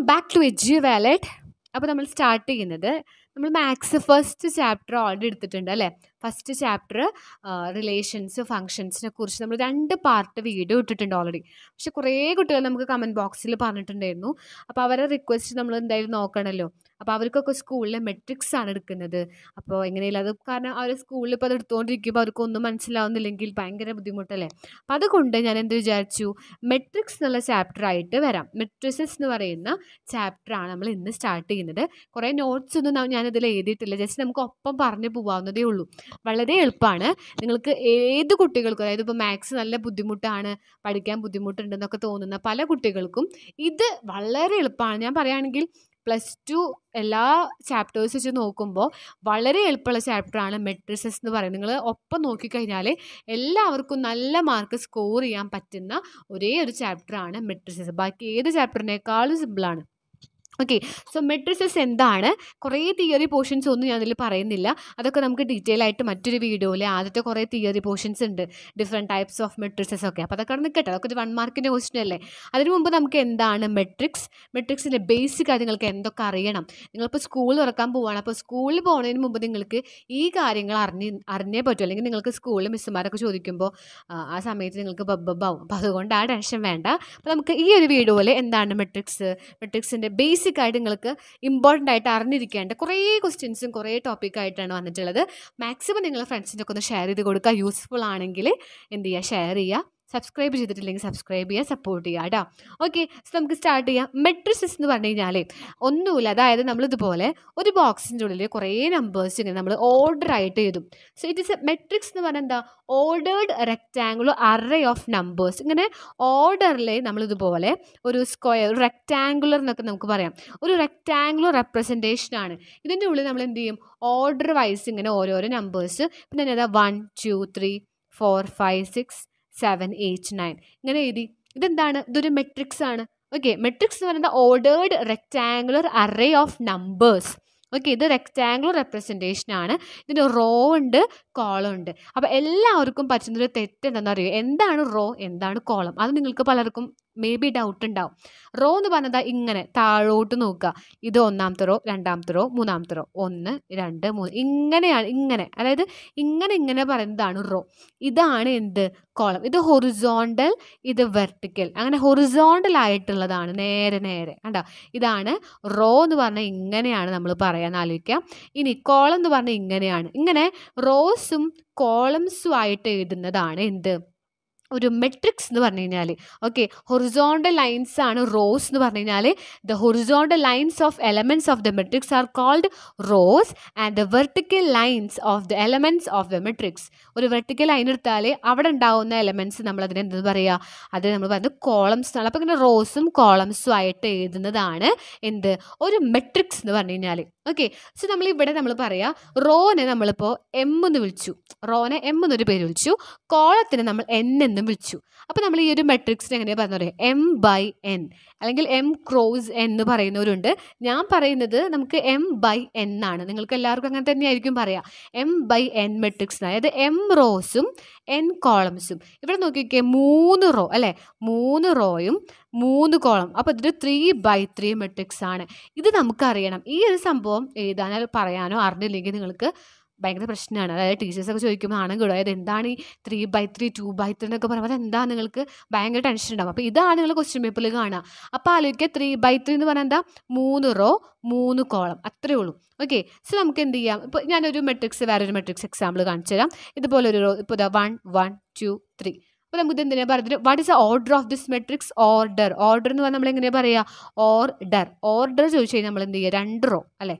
welcome back to Edge Wallet അപ്പോൾ നമ്മൾ start ചെയ്യുന്നത് നമ്മൾ മാത്സ് ഫസ്റ്റ് ചാപ്റ്റർ ഓൾറെഡി എടുത്തിട്ടുണ്ട് അല്ലേ ഫസ്റ്റ് ചാപ്റ്റർ റിലേഷൻസ് ഫങ്ഷൻസിനെ കുറിച്ച് നമ്മൾ രണ്ട് പാർട്ട് വീഡിയോ ഇട്ടിട്ടുണ്ട് ഓൾറെഡി പക്ഷെ കുറേ കുട്ടികൾ നമുക്ക് കമൻറ്റ് ബോക്സിൽ പറഞ്ഞിട്ടുണ്ടായിരുന്നു അപ്പോൾ അവരെ റിക്വസ്റ്റ് നമ്മൾ എന്തായാലും നോക്കണമല്ലോ അപ്പോൾ അവർക്കൊക്കെ സ്കൂളിൽ മെട്രിക്സ് ആണ് എടുക്കുന്നത് അപ്പോൾ എങ്ങനെയില്ല അത് കാരണം അവർ സ്കൂളിൽ ഇപ്പോൾ അത് എടുത്തുകൊണ്ടിരിക്കുമ്പോൾ അവർക്കൊന്നും മനസ്സിലാവുന്നില്ലെങ്കിൽ ഭയങ്കര ബുദ്ധിമുട്ടല്ലേ അപ്പോൾ അതുകൊണ്ട് ഞാൻ എന്ത് വിചാരിച്ചു മെട്രിക്സ് എന്നുള്ള ചാപ്റ്റർ ആയിട്ട് വരാം മെട്രിസസ് എന്ന് പറയുന്ന ചാപ്റ്ററാണ് നമ്മൾ ഇന്ന് സ്റ്റാർട്ട് ചെയ്യുന്നത് കുറേ നോട്ട്സ് ഒന്നും ഞാൻ എഴുതിയിട്ടില്ല ജസ്റ്റ് നമുക്ക് ഒപ്പം പറഞ്ഞു പോകാവുന്നതേ ഉള്ളൂ വളരെ എളുപ്പമാണ് നിങ്ങൾക്ക് ഏത് കുട്ടികൾക്കും അതായത് ഇപ്പോൾ മാത്സ് നല്ല ബുദ്ധിമുട്ടാണ് പഠിക്കാൻ ബുദ്ധിമുട്ടുണ്ടെന്നൊക്കെ തോന്നുന്ന പല കുട്ടികൾക്കും ഇത് വളരെ എളുപ്പമാണ് ഞാൻ പറയുകയാണെങ്കിൽ പ്ലസ് ടു എല്ലാ ചാപ്റ്റേഴ്സ് വെച്ച് നോക്കുമ്പോൾ വളരെ എളുപ്പമുള്ള ചാപ്റ്ററാണ് മെട്രിസസ് എന്ന് പറയുന്നത് നിങ്ങൾ ഒപ്പം നോക്കിക്കഴിഞ്ഞാൽ എല്ലാവർക്കും നല്ല മാർക്ക് സ്കോർ ചെയ്യാൻ പറ്റുന്ന ഒരേ ഒരു ചാപ്റ്ററാണ് മെട്രിസസ് ബാക്കി ഏത് ചാപ്റ്ററിനേക്കാളും സിമ്പിളാണ് ഓക്കെ സോ മെട്രിസസ് എന്താണ് കുറേ തിയറി പോർഷൻസ് ഒന്നും ഞാൻ പറയുന്നില്ല അതൊക്കെ നമുക്ക് ഡീറ്റെയിൽ ആയിട്ട് മറ്റൊരു വീഡിയോയിൽ ആദ്യത്തെ കുറേ തിയറി പോർഷൻസ് ഉണ്ട് ഡിഫറെൻറ്റ് ടൈപ്സ് ഓഫ് മെട്രിസസ് ഒക്കെ അപ്പോൾ അതൊക്കെ നിൽക്കട്ടെ അതൊക്കെ ഒരു വൺ മാർക്കിൻ്റെ ക്വസ്റ്റ്യൻ അല്ലേ അതിനു മുമ്പ് നമുക്ക് എന്താണ് മെട്രിക്സ് മെട്രിക്സിൻ്റെ ബേസിക് ആയി നിങ്ങൾക്ക് എന്തൊക്കെ അറിയണം നിങ്ങളിപ്പോൾ സ്കൂൾ തുറക്കാൻ പോവുകയാണ് അപ്പോൾ സ്കൂളിൽ പോകുന്നതിന് മുമ്പ് നിങ്ങൾക്ക് ഈ കാര്യങ്ങൾ അറിഞ്ഞ് അറിഞ്ഞേ പറ്റൂ അല്ലെങ്കിൽ നിങ്ങൾക്ക് സ്കൂളിൽ മിസ്സുമാരൊക്കെ ചോദിക്കുമ്പോൾ ആ സമയത്ത് നിങ്ങൾക്ക് ബബ്ബാവും അപ്പോൾ അതുകൊണ്ട് ആ ടെൻഷൻ വേണ്ട അപ്പോൾ നമുക്ക് ഈ ഒരു വീഡിയോയിൽ എന്താണ് മെട്രിക്സ് മെട്രിക്സിൻ്റെ ബേസിക് ബേസിക് ആയിട്ട് നിങ്ങൾക്ക് ഇമ്പോർട്ടൻ്റ് ആയിട്ട് അറിഞ്ഞിരിക്കേണ്ട കുറേ ക്വസ്റ്റ്യൻസും കുറേ ടോപ്പിക്കായിട്ടാണ് വന്നിട്ടുള്ളത് മാക്സിമം നിങ്ങൾ ഫ്രണ്ട്സിൻ്റെ ഒക്കെ ഒന്ന് ഷെയർ ചെയ്ത് കൊടുക്കുക യൂസ്ഫുൾ ആണെങ്കിൽ എന്ത് ചെയ്യുക ഷെയർ ചെയ്യുക സബ്സ്ക്രൈബ് ചെയ്തിട്ടില്ലെങ്കിൽ സബ്സ്ക്രൈബ് ചെയ്യുക സപ്പോർട്ട് ചെയ്യുക കേട്ടോ ഓക്കെ സോ നമുക്ക് സ്റ്റാർട്ട് ചെയ്യാം മെട്രിസിസ് എന്ന് പറഞ്ഞു കഴിഞ്ഞാൽ ഒന്നുമില്ല അതായത് നമ്മളിതുപോലെ ഒരു ബോക്സിൻ്റെ ഉള്ളിൽ കുറേ നമ്പേഴ്സ് ഇങ്ങനെ നമ്മൾ ഓർഡർ ആയിട്ട് എഴുതും so it is a matrix എന്ന് പറഞ്ഞാൽ എന്താ ordered rectangular array of numbers ഇങ്ങനെ ഓർഡറിൽ നമ്മളിതുപോലെ ഒരു സ്ക്വയർ ഒരു റെക്റ്റാങ്കുലർ എന്നൊക്കെ നമുക്ക് പറയാം ഒരു റെക്റ്റാങ്കുലർ റെപ്രസെൻറ്റേഷൻ ആണ് ഇതിൻ്റെ ഉള്ളിൽ നമ്മൾ എന്ത് ചെയ്യും ഓർഡർ വൈസ് ഇങ്ങനെ ഓരോരോ നമ്പേഴ്സ് പിന്നെ എന്താ one two three four five six seven eight nine ഇങ്ങനെ എഴുതി ഇതെന്താണ് ഇതൊരു മെട്രിക്സ് ആണ് ഓക്കെ മെട്രിക്സ് എന്ന് പറയുന്നത് ordered rectangular array of numbers okay ഇത് റെക്റ്റാങ്കുലർ റെപ്രസെൻറ്റേഷൻ ആണ് ഇതിന് റോ ഉണ്ട് കോളം ഉണ്ട് അപ്പോൾ എല്ലാവർക്കും പറ്റുന്നൊരു തെറ്റ് എന്താണെന്ന് അറിയുമോ എന്താണ് റോ എന്താണ് കോളം അത് നിങ്ങൾക്ക് പലർക്കും മേ ബി ഡൗട്ട് ഉണ്ടാവും റോ എന്ന് പറഞ്ഞത് ഇങ്ങനെ താഴോട്ട് നോക്കുക ഇത് ഒന്നാമത്തെ റോ രണ്ടാമത്തെ റോ മൂന്നാമത്തെ റോ ഒന്ന് രണ്ട് മൂന്ന് ഇങ്ങനെയാണ് ഇങ്ങനെ അതായത് ഇങ്ങനെ ഇങ്ങനെ പറയുന്നതാണ് റോ ഇതാണ് എന്ത് കോളം ഇത് ഹൊറിസോണ്ടൽ ഇത് വെർട്ടിക്കൽ അങ്ങനെ ഹൊറിസോണ്ടൽ ആയിട്ടുള്ളതാണ് നേരെ നേരെ കണ്ടോ ഇതാണ് റോ എന്ന് പറഞ്ഞാൽ ഇങ്ങനെയാണ് നമ്മൾ പറയാൻ ആലോചിക്കാം ഇനി കോളം എന്ന് പറഞ്ഞാൽ ഇങ്ങനെയാണ് ഇങ്ങനെ റോസും കോളംസും ആയിട്ട് എഴുതുന്നതാണ് എന്ത് ഒരു മെട്രിക്സ് എന്ന് പറഞ്ഞു കഴിഞ്ഞാൽ ഓക്കെ ഹൊറിസോണ്ടൽ ലൈൻസ് ആണ് റോസ് എന്ന് പറഞ്ഞു കഴിഞ്ഞാൽ the horizontal lines of elements of the matrix are called rows and the vertical lines of the elements of the matrix ഒരു വെർട്ടിക്കൽ ലൈൻ എടുത്താൽ അവിടെ ഉണ്ടാകുന്ന എലമെൻറ്റ്സ് നമ്മൾ അതിനെ എന്ത് പറയുക അത് നമ്മൾ പറയുന്നത് കോളംസ് ആണ് അപ്പോൾ ഇങ്ങനെ റോസും കോളംസും ആയിട്ട് എഴുതുന്നതാണ് എന്ത് ഒരു മെട്രിക്സ് എന്ന് പറഞ്ഞു കഴിഞ്ഞാൽ ഓക്കെ സോ നമ്മൾ ഇവിടെ നമ്മൾ പറയുക റോനെ നമ്മളിപ്പോൾ എം എന്ന് വിളിച്ചു റോനെ എം എന്നൊരു പേര് വിളിച്ചു കോളത്തിന് നമ്മൾ എൻ എന്ന് എന്നും വിളിച്ചു അപ്പോൾ നമ്മൾ ഈ ഒരു മെട്രിക്സിന് എങ്ങനെയാണ് പറഞ്ഞു പറയുക എം ബൈ എൻ അല്ലെങ്കിൽ എം ക്രോസ് എന്ന് പറയുന്നവരുണ്ട് ഞാൻ പറയുന്നത് നമുക്ക് എം ബൈ എൻ ആണ് നിങ്ങൾക്ക് എല്ലാവർക്കും അങ്ങനെ തന്നെയായിരിക്കും പറയാം എം ബൈ എൻ മെട്രിക്സ് അതായത് എം റോസും എൻ കോളംസും ഇവിടെ നോക്കിക്കേ മൂന്ന് റോ അല്ലേ മൂന്ന് റോയും മൂന്ന് കോളം അപ്പോൾ ഇതൊരു ത്രീ ബൈ ത്രീ മെട്രിക്സ് ആണ് ഇത് നമുക്കറിയണം ഈ ഒരു സംഭവം എഴുതാനോ പറയാനോ അറിഞ്ഞില്ലെങ്കിൽ നിങ്ങൾക്ക് ഭയങ്കര പ്രശ്നമാണ് അതായത് ടീച്ചേഴ്സൊക്കെ ചോദിക്കുമ്പോൾ ആണ് കേടും അതായത് എന്താണ് ഈ three by three two by three എന്നൊക്കെ പറയുമ്പോൾ എന്താ നിങ്ങൾക്ക് ഭയങ്കര ടെൻഷൻ ഉണ്ടാവും അപ്പോൾ ഇതാണ് നിങ്ങൾ ക്വസ്റ്റ്യൻ പേപ്പറിൽ കാണുക അപ്പോൾ ആലോചിക്കുക ത്രീ ബൈ ത്രീ എന്ന് പറഞ്ഞാൽ എന്താ മൂന്ന് റോ മൂന്ന് കോളം അത്രേ ഉള്ളൂ ഓക്കെ സോ നമുക്ക് എന്ത് ചെയ്യാം ഇപ്പോൾ ഞാനൊരു മെട്രിക്സ് വേറൊരു മെട്രിക്സ് എക്സാമ്പിൾ കാണിച്ചു തരാം ഇതുപോലെ ഒരു റോ ഇപ്പോൾ ഇതാ വൺ വൺ ടു ത്രീ അപ്പോൾ നമുക്ക് ഇത് എന്തിനാ പറയുന്നത് what is order of this matrix order order എന്ന് പറഞ്ഞാൽ നമ്മൾ എങ്ങനെയാ പറയുക ഓർഡർ ഓർഡർ ചോദിച്ചു കഴിഞ്ഞാൽ നമ്മൾ എന്ത് ചെയ്യുക രണ്ട് റോ അല്ലേ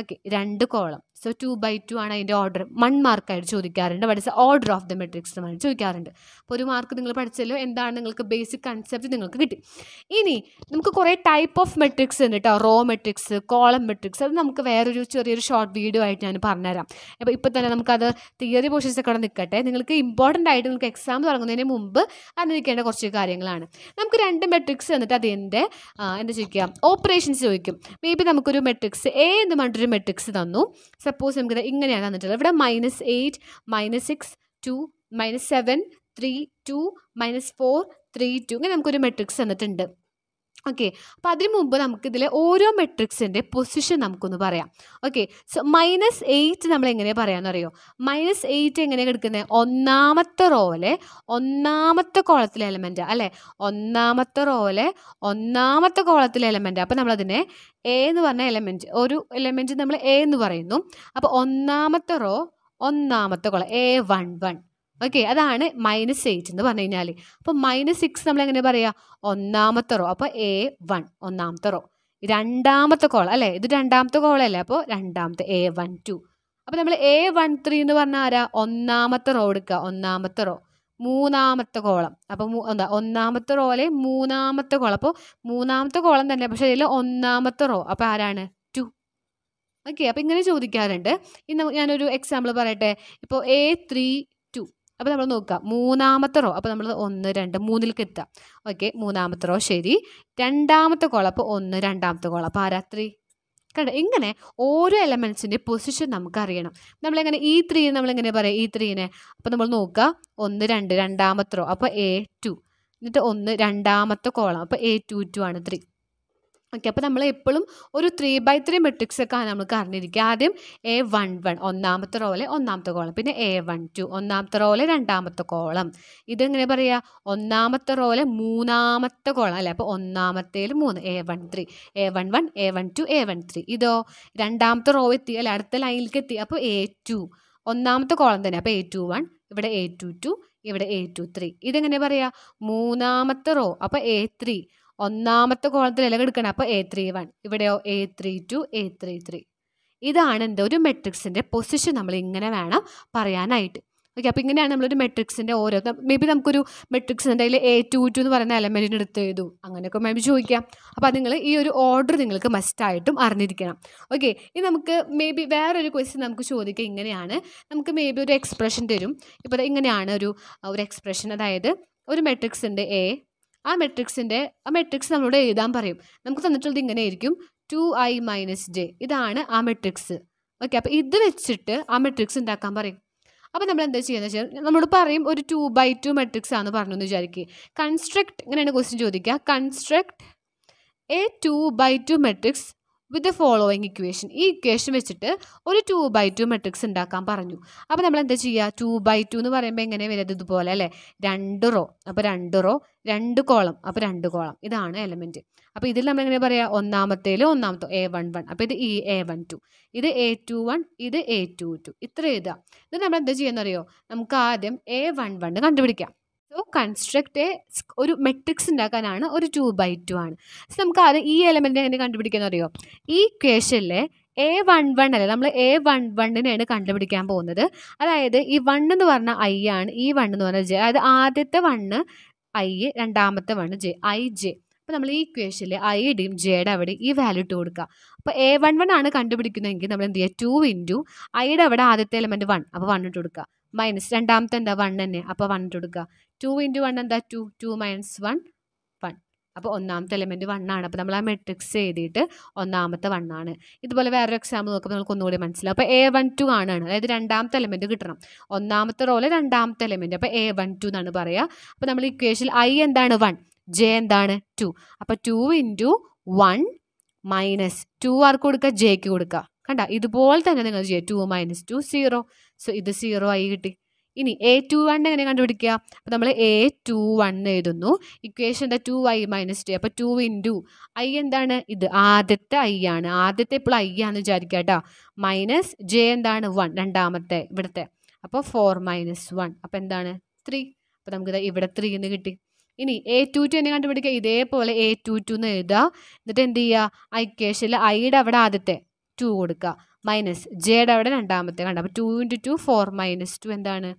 ഓക്കെ രണ്ട് column so two by two ആണ് അതിൻ്റെ ഓർഡർ വൺ മാർക്കായിട്ട് ചോദിക്കാറുണ്ട് is order of the matrix എന്നാണ് ചോദിക്കാറുണ്ട് അപ്പോൾ ഒരു മാർക്ക് നിങ്ങൾ പഠിച്ചല്ലോ എന്താണ് നിങ്ങൾക്ക് ബേസിക് കൺസെപ്റ്റ് നിങ്ങൾക്ക് കിട്ടി ഇനി നമുക്ക് കുറേ ടൈപ്പ് ഓഫ് മെട്രിക്സ് ഉണ്ട് കേട്ടോ റോ മെട്രിക്സ് കോളം മെട്രിക്സ് അത് നമുക്ക് വേറൊരു ചെറിയൊരു ഷോർട്ട് വീഡിയോ ആയിട്ട് ഞാൻ പറഞ്ഞുതരാം അപ്പോൾ ഇപ്പോൾ തന്നെ നമുക്കത് തിയറി പോർഷൻസ് ഒക്കെ നിൽക്കട്ടെ നിങ്ങൾക്ക് ഇമ്പോർട്ടൻ്റ് ആയിട്ട് നിങ്ങൾക്ക് എക്സാം തുടങ്ങുന്നതിന് മുമ്പ് അറിഞ്ഞിരിക്കേണ്ട കുറച്ച് കാര്യങ്ങളാണ് നമുക്ക് രണ്ട് മെട്രിക്സ് എന്നിട്ട് അതിൻ്റെ എന്താ ചോദിക്കുക ഓപ്പറേഷൻസ് ചോദിക്കും മേ ബി നമുക്കൊരു മെട്രിക്സ് എ എന്ന് പറഞ്ഞിട്ടൊരു മെട്രിക്സ് തന്നു സപ്പോസ് നമുക്ക് ഇങ്ങനെയാണ് തന്നിട്ടുള്ളത് ഇവിടെ minus eight minus six two minus seven three two minus four three two ഇങ്ങനെ നമുക്കൊരു മെട്രിക്സ് തന്നിട്ടുണ്ട് ഓക്കെ അപ്പോൾ അതിനു മുമ്പ് നമുക്കിതിൽ ഓരോ മെട്രിക്സിൻ്റെ പൊസിഷൻ നമുക്കൊന്ന് പറയാം ഓക്കെ സോ മൈനസ് എയ്റ്റ് നമ്മൾ എങ്ങനെയാണ് പറയാമെന്ന് അറിയോ മൈനസ് എയ്റ്റ് എങ്ങനെയാണ് എടുക്കുന്നത് ഒന്നാമത്തെ റോയിലെ ഒന്നാമത്തെ കോളത്തിലെ എലമെൻ്റ് അല്ലേ ഒന്നാമത്തെ റോയിലെ ഒന്നാമത്തെ കോളത്തിലെ എലമെൻ്റ് അപ്പോൾ നമ്മളതിനെ എ എന്ന് പറഞ്ഞ എലമെൻറ്റ് ഒരു എലമെൻറ്റ് നമ്മൾ എ എന്ന് പറയുന്നു അപ്പോൾ ഒന്നാമത്തെ റോ ഒന്നാമത്തെ column A one one okay അതാണ് മൈനസ് എയ്റ്റ് എന്ന് പറഞ്ഞു കഴിഞ്ഞാൽ അപ്പോൾ മൈനസ് സിക്സ് നമ്മൾ എങ്ങനെ പറയുക ഒന്നാമത്തെ റോ അപ്പോൾ എ വൺ ഒന്നാമത്തെ റോ രണ്ടാമത്തെ കോൾ അല്ലേ ഇത് രണ്ടാമത്തെ കോളല്ലേ അപ്പോൾ രണ്ടാമത്തെ എ വൺ ടു അപ്പോൾ നമ്മൾ എ വൺ ത്രീ എന്ന് പറഞ്ഞാൽ ആരാ ഒന്നാമത്തെ റോ എടുക്കുക ഒന്നാമത്തെ റോ മൂന്നാമത്തെ കോളം അപ്പോൾ എന്താ ഒന്നാമത്തെ റോ അല്ലെ മൂന്നാമത്തെ കോളം അപ്പോൾ മൂന്നാമത്തെ കോളം തന്നെ പക്ഷേ അതിൽ ഒന്നാമത്തെ റോ അപ്പോൾ ആരാണ് ടു ഓക്കെ അപ്പോൾ ഇങ്ങനെ ചോദിക്കാറുണ്ട് ഇന്ന് ഞാനൊരു എക്സാമ്പിൾ പറയട്ടെ ഇപ്പോൾ എ ത്രീ അപ്പോൾ നമ്മൾ നോക്കുക മൂന്നാമത്തെ റോ അപ്പോൾ നമ്മൾ ഒന്ന് രണ്ട് മൂന്നിലേക്ക് എത്താം ഓക്കെ മൂന്നാമത്തെ റോ ശരി രണ്ടാമത്തെ കോളം അപ്പോൾ ഒന്ന് രണ്ടാമത്തെ കോളം അപ്പോൾ ആരാത്രി കണ്ട ഇങ്ങനെ ഓരോ എലമെൻസിൻ്റെ പൊസിഷൻ നമുക്ക് അറിയണം നമ്മളെങ്ങനെ ഈ ത്രീയെ നമ്മളെങ്ങനെ പറയാം ഈ ത്രീനെ അപ്പോൾ നമ്മൾ നോക്കുക ഒന്ന് രണ്ട് രണ്ടാമത്തെ റോ അപ്പോൾ എ ടു എന്നിട്ട് ഒന്ന് രണ്ടാമത്തെ കോളം അപ്പോൾ എ ടു ടു ആണ് ത്രീ ഓക്കെ അപ്പോൾ നമ്മൾ എപ്പോഴും ഒരു ത്രീ ബൈ ത്രീ ആണ് നമുക്ക് അറിഞ്ഞിരിക്കുക ആദ്യം എ വൺ വൺ ഒന്നാമത്തെ റോയിലെ ഒന്നാമത്തെ കോളം പിന്നെ എ വൺ ടു ഒന്നാമത്തെ റോയിലെ രണ്ടാമത്തെ കോളം ഇതെങ്ങനെ പറയുക ഒന്നാമത്തെ റോയിലെ മൂന്നാമത്തെ കോളം അല്ലേ അപ്പോൾ ഒന്നാമത്തേൽ മൂന്ന് A one three A one one A one two A one three ഇതോ രണ്ടാമത്തെ റോ എത്തി അല്ലെ അടുത്ത ലൈനിലേക്ക് എത്തി അപ്പോൾ എ ടു ഒന്നാമത്തെ കോളം തന്നെ അപ്പോൾ എ ടു വൺ ഇവിടെ എ ടു ടു ഇവിടെ എ ടു ത്രീ ഇതെങ്ങനെ പറയുക മൂന്നാമത്തെ റോ അപ്പോൾ എ ത്രീ ഒന്നാമത്തെ കോളത്തിൽ ഇല കിടക്കണം അപ്പോൾ എ ത്രീ വൺ ഇവിടെയോ A three two A three three ഇതാണ് എന്താ ഒരു മെട്രിക്സിൻ്റെ പൊസിഷൻ നമ്മൾ ഇങ്ങനെ വേണം പറയാനായിട്ട് ഓക്കെ അപ്പോൾ ഇങ്ങനെയാണ് നമ്മളൊരു മെട്രിക്സിൻ്റെ ഓരോ മേ ബി നമുക്കൊരു മെട്രിക്സ് ഉണ്ടെങ്കിൽ എ ടു ടു എന്ന് പറയുന്ന എലമെൻറ്റിന് എടുത്ത് എഴുതു അങ്ങനെയൊക്കെ മേ ബി ചോദിക്കാം അപ്പോൾ നിങ്ങൾ ഈ ഒരു ഓർഡർ നിങ്ങൾക്ക് മസ്റ്റായിട്ടും അറിഞ്ഞിരിക്കണം ഓക്കെ ഇനി നമുക്ക് മേ ബി വേറൊരു ക്വസ്റ്റ്യൻ നമുക്ക് ചോദിക്കുക ഇങ്ങനെയാണ് നമുക്ക് മേ ബി ഒരു എക്സ്പ്രഷൻ തരും ഇപ്പോൾ ഇങ്ങനെയാണ് ഒരു ഒരു എക്സ്പ്രഷൻ അതായത് ഒരു മെട്രിക്സ് ഉണ്ട് എ ആ മെട്രിക്സിൻ്റെ ആ മെട്രിക്സ് നമ്മളോട് എഴുതാൻ പറയും നമുക്ക് തന്നിട്ടുള്ളത് ഇങ്ങനെ ആയിരിക്കും ടു ഐ മൈനസ് ജെ ഇതാണ് ആ മെട്രിക്സ് ഓക്കെ അപ്പോൾ ഇത് വെച്ചിട്ട് ആ മെട്രിക്സ് ഉണ്ടാക്കാൻ പറയും അപ്പോൾ നമ്മൾ എന്താ ചെയ്യുന്നത് വെച്ചാൽ നമ്മളോട് പറയും ഒരു ടു ബൈ ടു മെട്രിക്സ് ആണെന്ന് പറഞ്ഞു എന്ന് വിചാരിക്കുക കൺസ്ട്രക്ട് ഇങ്ങനെയാണ് ക്വസ്റ്റ്യൻ ചോദിക്കുക construct a two by two matrix with the following equation ഈ ഇക്വേഷൻ വെച്ചിട്ട് ഒരു ടു ബൈ ടു മെട്രിക്സ് ഉണ്ടാക്കാൻ പറഞ്ഞു അപ്പോൾ നമ്മൾ എന്താ ചെയ്യുക ടു ബൈ ടു എന്ന് പറയുമ്പോൾ എങ്ങനെ വരുന്നത് ഇതുപോലെ അല്ലേ രണ്ട് റോ അപ്പോൾ രണ്ട് റോ രണ്ട് കോളം അപ്പോൾ രണ്ട് കോളം ഇതാണ് എലമെൻറ്റ് അപ്പോൾ ഇതിൽ നമ്മൾ എങ്ങനെ പറയുക ഒന്നാമത്തേൽ ഒന്നാമത്തോ എ വൺ വൺ അപ്പോൾ ഇത് ഇ എ വൺ ടു ഇത് എ ടു വൺ ഇത് എ ടു ടു ഇത്ര ഇതാണ് ഇത് നമ്മൾ എന്താ അറിയോ നമുക്ക് ആദ്യം എ വൺ വൺ കണ്ടുപിടിക്കാം സോ കൺസ്ട്രക്റ്റ് എ ഒരു മെട്രിക്സ് ഉണ്ടാക്കാനാണ് ഒരു ടു ബൈ ടു ആണ് സോ നമുക്ക് അത് ഈ എലമെൻറ്റ് എങ്ങനെ കണ്ടുപിടിക്കാൻ അറിയോ ഈ ക്വേഷനിലെ എ വൺ വൺ അല്ലേ നമ്മൾ എ വൺ വണ്ണിനെയാണ് കണ്ടുപിടിക്കാൻ പോകുന്നത് അതായത് ഈ വൺ എന്ന് പറഞ്ഞ ഐ ആണ് ഈ വൺ എന്ന് പറഞ്ഞ ജെ അതായത് ആദ്യത്തെ വണ്ണ് ഐ രണ്ടാമത്തെ വണ്ണ് ജെ ഐ ജെ അപ്പോൾ നമ്മൾ ഈ ഐ ഐയുടെയും ജെയുടെ അവിടെ ഈ വാല്യൂ ഇട്ട് കൊടുക്കുക അപ്പോൾ എ വൺ വൺ ആണ് കണ്ടുപിടിക്കുന്നതെങ്കിൽ നമ്മൾ എന്ത് ചെയ്യുക ടു ഇൻറ്റു ഐയുടെ അവിടെ ആദ്യത്തെ എലമെൻറ്റ് വൺ അപ്പോൾ വൺ ഇട്ട് കൊടുക്കുക മൈനസ് രണ്ടാമത്തെ എന്താ വൺ തന്നെ അപ്പോൾ വൺ കൊടുക്കുക ടു ഇൻറ്റു വൺ എന്താ two two minus one one അപ്പോൾ ഒന്നാമത്തെ വൺ ആണ് അപ്പോൾ നമ്മൾ ആ മെട്രിക്സ് എഴുതിയിട്ട് ഒന്നാമത്തെ ആണ് ഇതുപോലെ വേറൊരു എക്സാമ്പിൾ നോക്കുമ്പോൾ നമുക്ക് ഒന്നുകൂടി മനസ്സിലാവും അപ്പോൾ എ വൺ ടു കാണുകയാണ് അതായത് രണ്ടാമത്തെ എലമെന്റ് കിട്ടണം ഒന്നാമത്തെ റോല് രണ്ടാമത്തെ എലമെന്റ് അപ്പോൾ എ വൺ ടു എന്നാണ് പറയുക അപ്പോൾ നമ്മൾ ഇക്വേഷൻ ഐ എന്താണ് വൺ ജെ എന്താണ് ടു അപ്പോൾ two into one minus two ആർക്ക് കൊടുക്കുക ജെക്ക് കൊടുക്കുക കണ്ട ഇതുപോലെ തന്നെ നിങ്ങൾ ചെയ്യുക two minus two zero so ഇത് സീറോ ആയി കിട്ടി ഇനി എ ടു വൺ എങ്ങനെ കണ്ടുപിടിക്കുക അപ്പോൾ നമ്മൾ എ ടു വൺ എഴുതുന്നു ഇക്വേഷൻ എന്താ ടു ഐ മൈനസ് ടു അപ്പോൾ ടു ഇൻറ്റു ഐ എന്താണ് ഇത് ആദ്യത്തെ ഐ ആണ് ആദ്യത്തെ ഇപ്പോൾ ഐ ആണെന്ന് വിചാരിക്കുക കേട്ടോ മൈനസ് ജെ എന്താണ് വൺ രണ്ടാമത്തെ ഇവിടുത്തെ അപ്പോൾ ഫോർ മൈനസ് വൺ അപ്പോൾ എന്താണ് ത്രീ അപ്പോൾ നമുക്ക് ഇവിടെ ത്രീ എന്ന് കിട്ടി ഇനി എ ടു ടു എന്നെ കണ്ടുപിടിക്കുക ഇതേപോലെ എ ടു ടു എന്ന് എഴുതുക എന്നിട്ട് എന്ത് ചെയ്യുക ഐ കേഷിൽ ഐയുടെ അവിടെ ആദ്യത്തെ ടു കൊടുക്കുക മൈനസ് ജെയുടെ അവിടെ രണ്ടാമത്തെ കണ്ടു അപ്പോൾ two into two four minus two എന്താണ്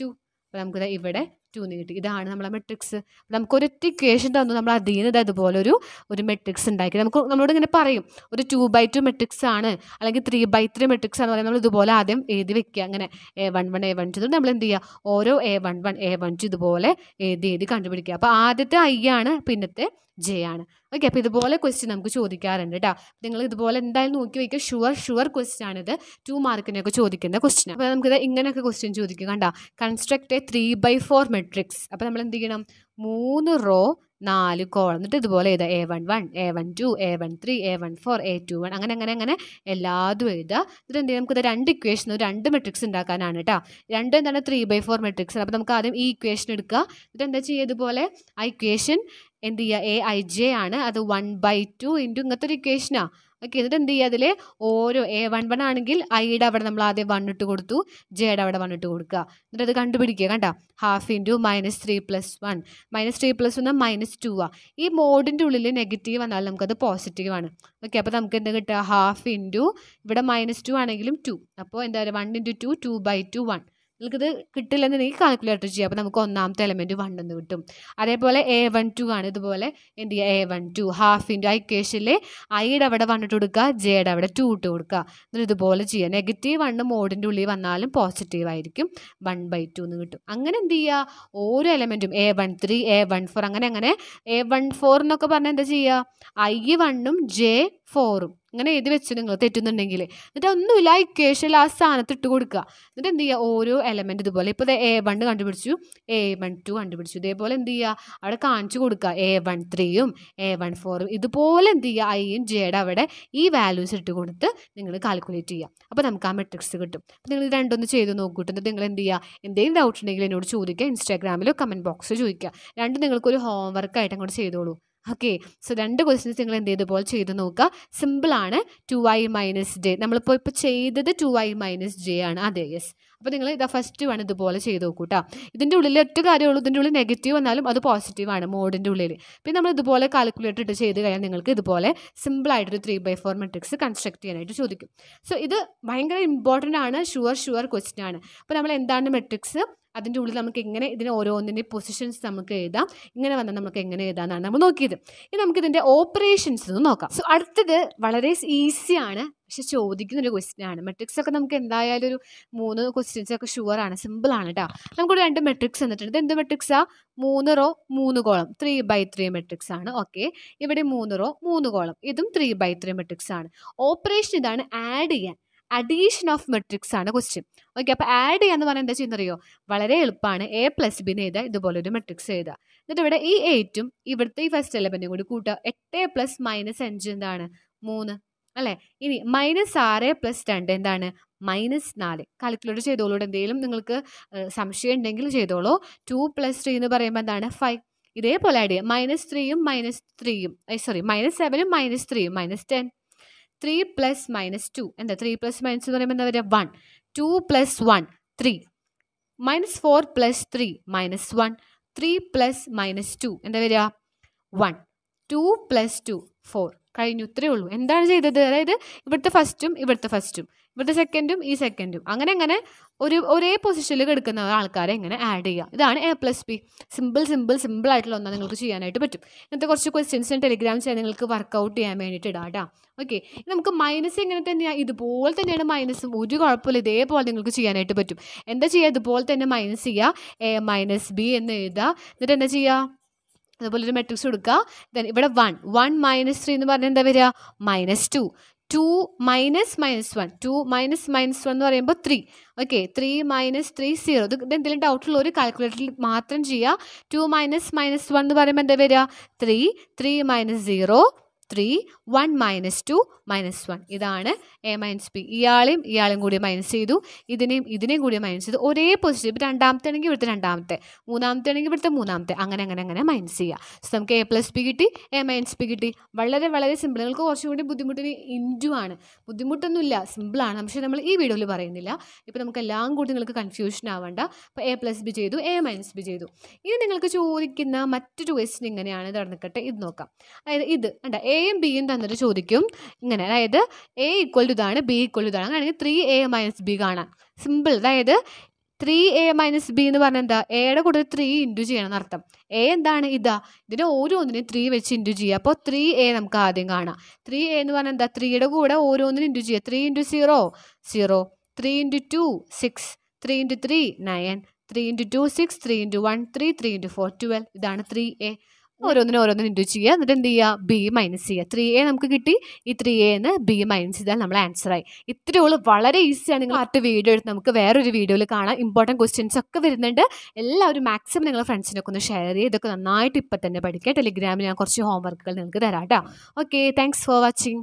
ടു അപ്പോൾ നമുക്ക് ഇവിടെ ടു എന്ന് കിട്ടി ഇതാണ് നമ്മളെ മെട്രിക്സ് നമുക്ക് ഒരു ഇക്വേഷൻ തന്നു നമ്മൾ അതിൽ നിന്ന് ഇതുപോലെ ഒരു ഒരു മെട്രിക്സ് ഉണ്ടാക്കി നമുക്ക് നമ്മളോട് ഇങ്ങനെ പറയും ഒരു ടു ബൈ ടു മെട്രിക്സ് ആണ് അല്ലെങ്കിൽ ത്രീ ബൈ ത്രീ മെട്രിക്സ് ആണ് പറയുന്നത് നമ്മൾ ഇതുപോലെ ആദ്യം എഴുതി വെക്കുക അങ്ങനെ a one one A one two നമ്മൾ എന്ത് ചെയ്യുക ഓരോ a one one A one two ഇതുപോലെ എഴുതി എഴുതി കണ്ടുപിടിക്കുക അപ്പോൾ ആദ്യത്തെ ഐ ആണ് പിന്നത്തെ ജെ ആണ് ഓക്കെ അപ്പോൾ ഇതുപോലെ ക്വസ്റ്റ്യൻ നമുക്ക് ചോദിക്കാറുണ്ട് കേട്ടോ നിങ്ങൾ ഇതുപോലെ എന്തായാലും നോക്കി വയ്ക്കുക ഷുവർ ഷുവർ ക്വസ്റ്റ്യൻ ആണിത് ടു മാർക്കിനൊക്കെ ചോദിക്കുന്ന ക്വസ്റ്റ്യൻ അപ്പോൾ നമുക്കിത് ഇങ്ങനെയൊക്കെ ക്വസ്റ്റ്യൻ ചോദിക്കുക കണ്ടോ construct a three by four matrix matrix അപ്പോൾ നമ്മൾ എന്ത് ചെയ്യണം മൂന്ന് റോ നാല് കോളം എന്നിട്ട് ഇതുപോലെ എഴുതുക a one one A one two A one three A one four a two one അങ്ങനെ അങ്ങനെ അങ്ങനെ എല്ലാതും എഴുതുക എന്നിട്ട് എന്തെങ്കിലും നമുക്കിത് രണ്ട് ഇക്വേഷൻ രണ്ട് മെട്രിക്സ് ഉണ്ടാക്കാനാണ് കേട്ടോ രണ്ട് എന്താണ് ത്രീ ബൈ ഫോർ മെട്രിക്സ് അപ്പോൾ നമുക്ക് ആദ്യം ഈ ഇക്വേഷൻ എടുക്കുക എന്നിട്ട് എന്താ ചെയ്യുക ഇതുപോലെ ആ ഇക്വേഷൻ എന്ത് ചെയ്യുക എ ഐ ജെ ആണ് അത് വൺ ബൈ ടു ഇൻറ്റു ഇങ്ങനത്തെ ഒരു ഇക്വേഷനാണ് ഓക്കെ എന്നിട്ട് എന്ത് ചെയ്യുക അതിൽ ഓരോ എ വൺ വൺ ആണെങ്കിൽ ഐയുടെ അവിടെ നമ്മൾ ആദ്യം വണ്ണിട്ട് കൊടുത്തു ജെയുടെ അവിടെ വണ്ണിട്ട് കൊടുക്കുക എന്നിട്ട് അത് കണ്ടുപിടിക്കുക കണ്ട half into minus three plus one minus three plus വന്നാൽ മൈനസ് ടു ആ ഈ മോഡിൻ്റെ ഉള്ളിൽ നെഗറ്റീവ് വന്നാൽ നമുക്കത് പോസിറ്റീവ് ആണ് ഓക്കെ അപ്പോൾ നമുക്ക് എന്താ കിട്ടുക ഹാഫ് ഇൻറ്റു ഇവിടെ മൈനസ് ടു ആണെങ്കിലും ടു അപ്പോൾ എന്താ പറയുക one into two two by two one നിങ്ങൾക്കിത് കിട്ടില്ലെന്നുണ്ടെങ്കിൽ കാൽക്കുലേറ്റർ ചെയ്യാം അപ്പോൾ നമുക്ക് ഒന്നാമത്തെ എലമെൻറ്റ് വൺ എന്ന് കിട്ടും അതേപോലെ എ വൺ ടു ആണ് ഇതുപോലെ എന്ത് ചെയ്യുക a one two half into i ഇക്വേഷനിൽ ഐയുടെ അവിടെ വൺ ഇട്ട് കൊടുക്കുക ജെയുടെ അവിടെ ടു ഇട്ട് കൊടുക്കുക എന്നിട്ട് ഇതുപോലെ ചെയ്യുക നെഗറ്റീവ് വണ്ണ് മോഡിൻ്റെ ഉള്ളിൽ വന്നാലും പോസിറ്റീവ് ആയിരിക്കും വൺ ബൈ ടു എന്ന് കിട്ടും അങ്ങനെ എന്ത് ചെയ്യുക ഓരോ എലമെൻറ്റും a one three A one four അങ്ങനെ അങ്ങനെ എ വൺ ഫോർ എന്നൊക്കെ പറഞ്ഞാൽ എന്താ ചെയ്യുക ഐ വണ്ണും ജെ ഫോറും അങ്ങനെ എഴുതി വെച്ച് നിങ്ങൾ തെറ്റുന്നുണ്ടെങ്കിൽ എന്നിട്ട് ഒന്നുമില്ല ഇക്വേഷനിൽ ആ സ്ഥാനത്ത് ഇട്ട് കൊടുക്കുക എന്നിട്ട് എന്ത് ചെയ്യുക ഓരോ എലമെൻ്റ് ഇതുപോലെ ഇപ്പോൾ എ വൺ കണ്ടുപിടിച്ചു എ വൺ ടു കണ്ടുപിടിച്ചു ഇതേപോലെ എന്ത് ചെയ്യുക അവിടെ കാണിച്ചു കൊടുക്കുക എ വൺ ത്രീയും എ വൺ ഫോറും ഇതുപോലെ എന്ത് ചെയ്യുക ഐയും ജെയുടെ അവിടെ ഈ വാല്യൂസ് ഇട്ട് കൊടുത്ത് നിങ്ങൾ കാൽക്കുലേറ്റ് ചെയ്യുക അപ്പോൾ നമുക്ക് ആ മെട്രിക്സ് കിട്ടും അപ്പോൾ നിങ്ങൾ രണ്ടൊന്ന് ചെയ്ത് നോക്കിയിട്ട് എന്നിട്ട് നിങ്ങൾ എന്ത് ചെയ്യുക എന്തെങ്കിലും ഡൗട്ട് ഉണ്ടെങ്കിൽ എന്നോട് ചോദിക്കുക ഇൻസ്റ്റാഗ്രാമിലോ കമൻറ്റ് ബോക്സിലോ ചോദിക്കുക രണ്ട് നിങ്ങൾക്കൊരു ഹോംവർക്കായിട്ട് അങ്ങോട്ട് ചെയ്തോളൂ ഓക്കെ സോ രണ്ട് ക്വസ്റ്റ്യൻസ് നിങ്ങൾ എന്ത് പോലെ ചെയ്ത് നോക്കുക സിമ്പിളാണ് ടു ഐ മൈനസ് ജെ നമ്മളിപ്പോൾ ഇപ്പോൾ ചെയ്തത് ടു ഐ മൈനസ് ജെ ആണ് അതെ യെസ് അപ്പോൾ നിങ്ങൾ ഇതാ ഫസ്റ്റ് വൺ ഇതുപോലെ ചെയ്ത് നോക്കൂ കേട്ടോ ഇതിൻ്റെ ഉള്ളിൽ ഒറ്റ കാര്യമുള്ളൂ ഇതിൻ്റെ ഉള്ളിൽ നെഗറ്റീവ് വന്നാലും അത് പോസിറ്റീവാണ് മോഡിൻ്റെ ഉള്ളിൽ പിന്നെ നമ്മൾ ഇതുപോലെ കാൽക്കുലേറ്റർ ഇട്ട് ചെയ്ത് കഴിഞ്ഞാൽ നിങ്ങൾക്ക് ഇതുപോലെ സിമ്പിളായിട്ടൊരു three by four matrix construct ചെയ്യാനായിട്ട് ചോദിക്കും സോ ഇത് ഭയങ്കര ഇമ്പോർട്ടൻ്റ് ആണ് ഷുവർ ഷുവർ ക്വസ്റ്റ്യൻ ആണ് അപ്പോൾ നമ്മൾ എന്താണ് മെട്രിക്സ് അതിൻ്റെ ഉള്ളിൽ നമുക്ക് എങ്ങനെ ഇതിനെ ഓരോന്നിൻ്റെ പൊസിഷൻസ് നമുക്ക് എഴുതാം ഇങ്ങനെ വന്നാൽ നമുക്ക് എങ്ങനെ എഴുതാമെന്നാണ് നമ്മൾ നോക്കിയത് ഇനി നമുക്ക് ഇതിൻ്റെ ഓപ്പറേഷൻസ് ഒന്ന് നോക്കാം സോ അടുത്തത് വളരെ ഈസിയാണ് പക്ഷെ ചോദിക്കുന്ന ഒരു ക്വസ്റ്റ്യൻ ആണ് മെട്രിക്സ് ഒക്കെ നമുക്ക് എന്തായാലും ഒരു മൂന്ന് ക്വസ്റ്റ്യൻസ് ഒക്കെ ഷുവർ ആണ് സിമ്പിൾ ആണ് കേട്ടോ നമുക്കൊരു രണ്ട് മെട്രിക്സ് തന്നിട്ടുണ്ട് എന്ത് മെട്രിക്സാ മൂന്ന് റോ മൂന്ന് column three by three matrix ആണ് ഓക്കെ ഇവിടെ മൂന്ന് റോ മൂന്ന് കോളം ഇതും ത്രീ ബൈ ത്രീ മെട്രിക്സ് ആണ് ഓപ്പറേഷൻ ഇതാണ് ആഡ് ചെയ്യാൻ അഡീഷൻ ഓഫ് മെട്രിക്സ് ആണ് ക്വസ്റ്റ്യൻ ഓക്കെ അപ്പോൾ ആഡ് ചെയ്യാന്ന് പറഞ്ഞാൽ എന്താ ചെയ്യുന്നറിയോ വളരെ എളുപ്പമാണ് എ പ്ലസ് ബിന്ന് ചെയ്താൽ ഇതുപോലെ ഒരു മെട്രിക്സ് ചെയ്താൽ എന്നിട്ട് ഇവിടെ ഈ എയ്റ്റും ഇവിടുത്തെ ഈ ഫസ്റ്റ് എലമെൻറ്റും കൂടി കൂട്ടുക എട്ട് പ്ലസ് മൈനസ് അഞ്ച് എന്താണ് മൂന്ന് അല്ലേ ഇനി മൈനസ് ആറ് പ്ലസ് രണ്ട് എന്താണ് മൈനസ് നാല് കാൽക്കുലേറ്റ് ചെയ്തോളൂ എന്തെങ്കിലും നിങ്ങൾക്ക് സംശയം ഉണ്ടെങ്കിൽ ചെയ്തോളൂ ടു പ്ലസ് ത്രീ എന്ന് പറയുമ്പോൾ എന്താണ് ഫൈവ് ഇതേപോലെ ആഡ് ചെയ്യുക മൈനസ് ത്രീയും മൈനസ് ത്രീയും സോറി മൈനസ് സെവനും മൈനസ് ത്രീയും minus ten three plus minus two എന്താ ത്രീ പ്ലസ് മൈനസ് എന്ന് പറയുമ്പോൾ എന്താ പറയുക one two plus one three minus four plus three minus one three plus minus two എന്താ വരിക one two plus two four കഴിഞ്ഞു ഇത്രയേ ഉള്ളൂ എന്താണ് ചെയ്തത് അതായത് ഇവിടുത്തെ ഫസ്റ്റും ഇവിടുത്തെ ഫസ്റ്റും ഇവിടുത്തെ സെക്കൻഡും ഈ സെക്കൻഡും അങ്ങനെ അങ്ങനെ ഒരു ഒരേ പൊസിഷനിൽ കിടക്കുന്ന ആൾക്കാരെ എങ്ങനെ ആഡ് ചെയ്യുക ഇതാണ് a plus b simple simple simple ആയിട്ടുള്ള ഒന്നാൽ നിങ്ങൾക്ക് ചെയ്യാനായിട്ട് പറ്റും ഇങ്ങനത്തെ കുറച്ച് ക്വസ്റ്റ്യൻസ് ഞാൻ ടെലിഗ്രാം ചെയ്യാൻ നിങ്ങൾക്ക് വർക്കൗട്ട് ചെയ്യാൻ വേണ്ടിയിട്ട് ഇടാം കേട്ടോ ഓക്കെ നമുക്ക് മൈനസ് എങ്ങനെ തന്നെയാണ് ഇതുപോലെ തന്നെയാണ് മൈനസ് ഒരു കുഴപ്പമില്ല ഇതേപോലെ നിങ്ങൾക്ക് ചെയ്യാനായിട്ട് പറ്റും എന്താ ചെയ്യുക ഇതുപോലെ തന്നെ മൈനസ് ചെയ്യുക എ മൈനസ് ബി എന്ന് എഴുതുക എന്നിട്ട് എന്താ ചെയ്യുക അതുപോലെ ഒരു മെട്രിക്സ് കൊടുക്കുക ദെൻ ഇവിടെ വൺ വൺ മൈനസ് ത്രീ എന്ന് പറഞ്ഞാൽ എന്താ വരിക minus two two minus minus one two minus minus one എന്ന് പറയുമ്പോൾ three okay three minus three zero ഇത് എന്തെങ്കിലും ഡൗട്ടുള്ള ഒരു കാൽക്കുലേറ്ററിൽ മാത്രം ചെയ്യുക ടു മൈനസ് മൈനസ് വൺ എന്ന് പറയുമ്പോൾ എന്താ വരിക three three minus zero three one minus two minus one ഇതാണ് എ മൈനസ് ബി ഇയാളെയും ഇയാളെയും കൂടി മൈനസ് ചെയ്തു ഇതിനെയും ഇതിനെയും കൂടി മൈനസ് ചെയ്തു ഒരേ പോസിറ്റീവ് ഇപ്പോൾ രണ്ടാമത്തെ ആണെങ്കിൽ ഇവിടുത്തെ രണ്ടാമത്തെ മൂന്നാമത്തെ ആണെങ്കിൽ ഇവിടുത്തെ മൂന്നാമത്തെ അങ്ങനെ അങ്ങനെ അങ്ങനെ മൈനസ് ചെയ്യുക സോ നമുക്ക് എ പ്ലസ് ബി കിട്ടി എ മൈനസ് ബി കിട്ടി വളരെ വളരെ സിമ്പിൾ നിങ്ങൾക്ക് കുറച്ചും കൂടി ബുദ്ധിമുട്ടിന് ആണ് ബുദ്ധിമുട്ടൊന്നുമില്ല സിമ്പിളാണ് പക്ഷേ നമ്മൾ ഈ വീഡിയോയിൽ പറയുന്നില്ല ഇപ്പോൾ നമുക്ക് എല്ലാം കൂടി നിങ്ങൾക്ക് കൺഫ്യൂഷൻ ആവേണ്ട അപ്പോൾ എ പ്ലസ് ബി ചെയ്തു എ മൈനസ് ബി ചെയ്തു ഇനി നിങ്ങൾക്ക് ചോദിക്കുന്ന മറ്റൊരു ക്വസ്റ്റ്യൻ ഇങ്ങനെയാണ് നടന്നിക്കട്ടെ ഇത് നോക്കാം അതായത് ഇത് കണ്ട എയും ബിയും എന്നിട്ട് ചോദിക്കും ഇങ്ങനെ അതായത് എ ഈക്വൽ ടു ഇതാണ് ബി ഈക്വൽ ടു ഇതാണ് അങ്ങനെയാണെങ്കിൽ ത്രീ എ മൈനസ് ബി കാണാൻ സിമ്പിൾ അതായത് ത്രീ എ മൈനസ് ബി എന്ന് പറഞ്ഞാൽ എന്താ എയുടെ കൂടെ ത്രീ ഇൻറ്റു ചെയ്യണം എന്നർത്ഥം എ എന്താണ് ഇതാ ഇതിന് ഓരോന്നിനും ത്രീ വെച്ച് ഇൻറ്റു ചെയ്യുക അപ്പോൾ ത്രീ എ നമുക്ക് ആദ്യം കാണാം ത്രീ എ എന്ന് പറഞ്ഞാൽ എന്താ ത്രീയുടെ കൂടെ ഓരോന്നിനും ഇൻറ്റു ചെയ്യുക three into zero zero three into two six three into three nine three into two six three into one three three into four twelve ഇതാണ് ത്രീ എ ഓരോന്നിനും ഓരോന്നിനും ഇൻറ്റു ചെയ്യുക എന്നിട്ട് എന്ത് ചെയ്യുക ബി മൈനസ് ചെയ്യുക ത്രീ എ നമുക്ക് കിട്ടി ഈ ത്രീ എന്ന് ബി മൈനസ് ചെയ്താൽ നമ്മൾ ആൻസറായി ഇത്രയേ ഉള്ളൂ വളരെ ഈസിയാണ് നിങ്ങൾ ആർട്ട് വീഡിയോ എടുത്ത് നമുക്ക് വേറൊരു വീഡിയോയിൽ കാണാം ഇമ്പോർട്ടൻറ്റ് ക്വസ്റ്റ്യൻസ് ഒക്കെ വരുന്നുണ്ട് എല്ലാവരും മാക്സിമം നിങ്ങളുടെ ഫ്രണ്ട്സിനൊക്കെ ഒന്ന് ഷെയർ ചെയ്ത് ഇതൊക്കെ നന്നായിട്ട് ഇപ്പം തന്നെ പഠിക്കുക ടെലിഗ്രാമിൽ ഞാൻ കുറച്ച് ഹോംവർക്കുകൾ നിങ്ങൾക്ക് തരാം കേട്ടോ ഓക്കെ താങ്ക്സ് ഫോർ വാച്ചിങ്